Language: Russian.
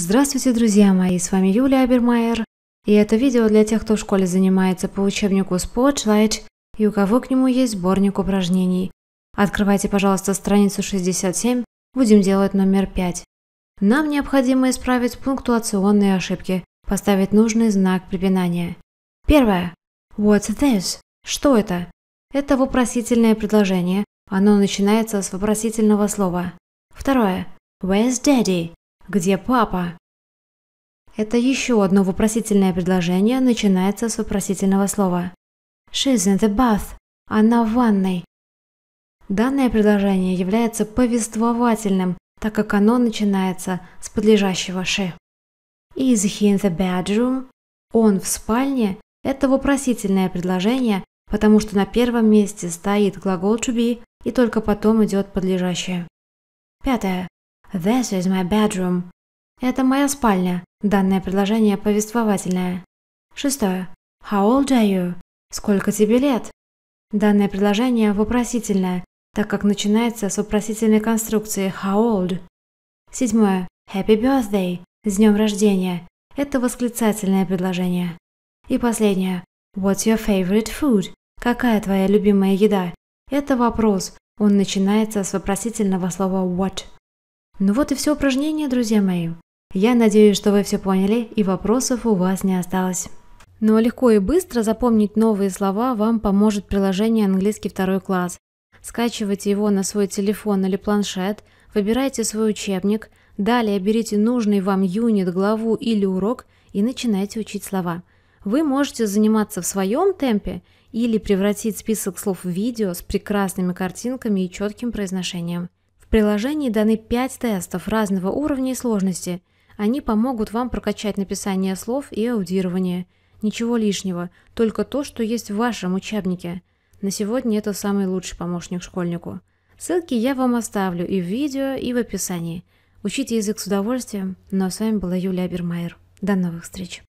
Здравствуйте, друзья мои, с вами Юлия Абермайер, и это видео для тех, кто в школе занимается по учебнику «Спочлайч» и у кого к нему есть сборник упражнений. Открывайте, пожалуйста, страницу 67, будем делать номер 5. Нам необходимо исправить пунктуационные ошибки, поставить нужный знак препинания. Первое. What's this? Что это? Это вопросительное предложение, оно начинается с вопросительного слова. Второе. Where's daddy? «Где папа?» Это еще одно вопросительное предложение начинается с вопросительного слова. «She's in the bath». Она в ванной. Данное предложение является повествовательным, так как оно начинается с подлежащего «she». «Is he in the bedroom?» «Он в спальне?» – это вопросительное предложение, потому что на первом месте стоит глагол «to be» и только потом идет подлежащее. Пятое. This is my bedroom. Это моя спальня. Данное предложение повествовательное. Шестое. How old are you? Сколько тебе лет? Данное предложение вопросительное, так как начинается с вопросительной конструкции how old. Седьмое. Happy birthday. С днем рождения. Это восклицательное предложение. И последнее. What's your favorite food? Какая твоя любимая еда? Это вопрос. Он начинается с вопросительного слова what. Ну вот и все упражнения, друзья мои. Я надеюсь, что вы все поняли и вопросов у вас не осталось. Ну а легко и быстро запомнить новые слова вам поможет приложение «Английский второй класс». Скачивайте его на свой телефон или планшет, выбирайте свой учебник, далее берите нужный вам юнит, главу или урок и начинайте учить слова. Вы можете заниматься в своем темпе или превратить список слов в видео с прекрасными картинками и четким произношением. В приложении даны 5 тестов разного уровня и сложности. Они помогут вам прокачать написание слов и аудирование. Ничего лишнего, только то, что есть в вашем учебнике. На сегодня это самый лучший помощник школьнику. Ссылки я вам оставлю и в видео, и в описании. Учите язык с удовольствием. Ну а с вами была Юлия Бермайер. До новых встреч!